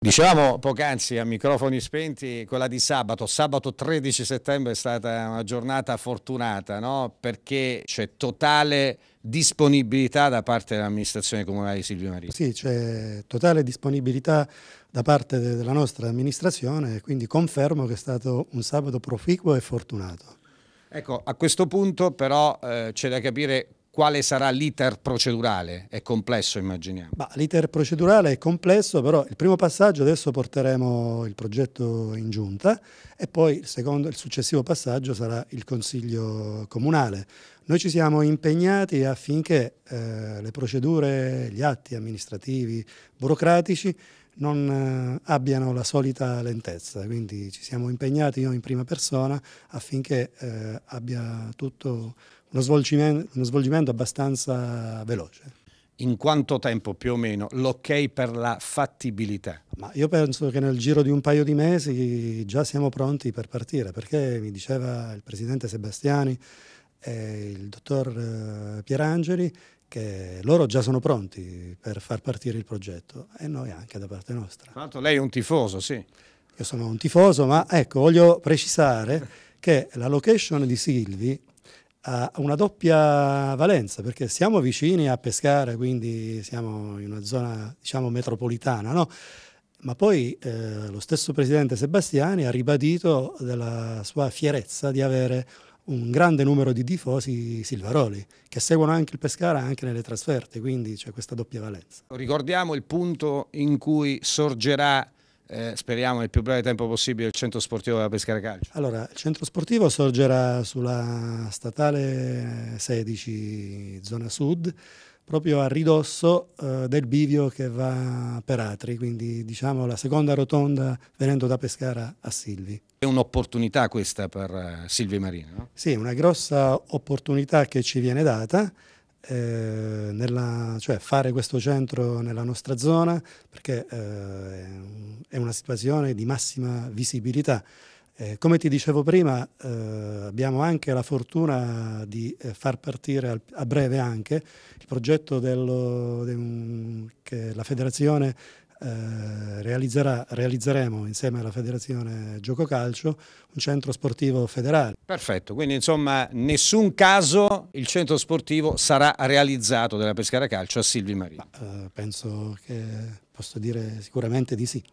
Dicevamo poc'anzi a microfoni spenti quella di sabato, sabato 13 settembre è stata una giornata fortunata no? perché c'è totale disponibilità da parte dell'amministrazione comunale di Silvio Marino. Sì, c'è totale disponibilità da parte de della nostra amministrazione e quindi confermo che è stato un sabato proficuo e fortunato. Ecco, a questo punto però eh, c'è da capire quale sarà l'iter procedurale? È complesso immaginiamo. l'iter procedurale è complesso, però il primo passaggio adesso porteremo il progetto in giunta e poi il, secondo, il successivo passaggio sarà il Consiglio Comunale. Noi ci siamo impegnati affinché eh, le procedure, gli atti amministrativi, burocratici non eh, abbiano la solita lentezza, quindi ci siamo impegnati io in prima persona affinché eh, abbia tutto uno svolgimento, uno svolgimento abbastanza veloce. In quanto tempo più o meno l'ok per la fattibilità? Ma io penso che nel giro di un paio di mesi già siamo pronti per partire, perché mi diceva il presidente Sebastiani e il dottor eh, Pierangeli che loro già sono pronti per far partire il progetto e noi anche da parte nostra. Tra l'altro lei è un tifoso, sì. Io sono un tifoso, ma ecco, voglio precisare che la location di Silvi ha una doppia valenza, perché siamo vicini a Pescara, quindi siamo in una zona, diciamo, metropolitana, no? Ma poi eh, lo stesso presidente Sebastiani ha ribadito della sua fierezza di avere un grande numero di tifosi silvaroli che seguono anche il Pescara anche nelle trasferte, quindi c'è questa doppia valenza. Ricordiamo il punto in cui sorgerà eh, speriamo nel più breve tempo possibile il centro sportivo della Pescara Calcio? Allora, il centro sportivo sorgerà sulla statale 16 zona sud proprio a ridosso eh, del bivio che va per Atri, quindi diciamo la seconda rotonda venendo da Pescara a Silvi. È un'opportunità questa per eh, Silvi Marino? No? Sì, una grossa opportunità che ci viene data eh, nella, cioè fare questo centro nella nostra zona perché eh, è una situazione di massima visibilità. Eh, come ti dicevo prima, eh, abbiamo anche la fortuna di eh, far partire al, a breve anche il progetto dello, de un, che la federazione eh, realizzeremo insieme alla Federazione Gioco Calcio un centro sportivo federale. Perfetto, quindi insomma nessun caso il centro sportivo sarà realizzato dalla Pescara Calcio a Silvi Marini. Ma, eh, penso che posso dire sicuramente di sì.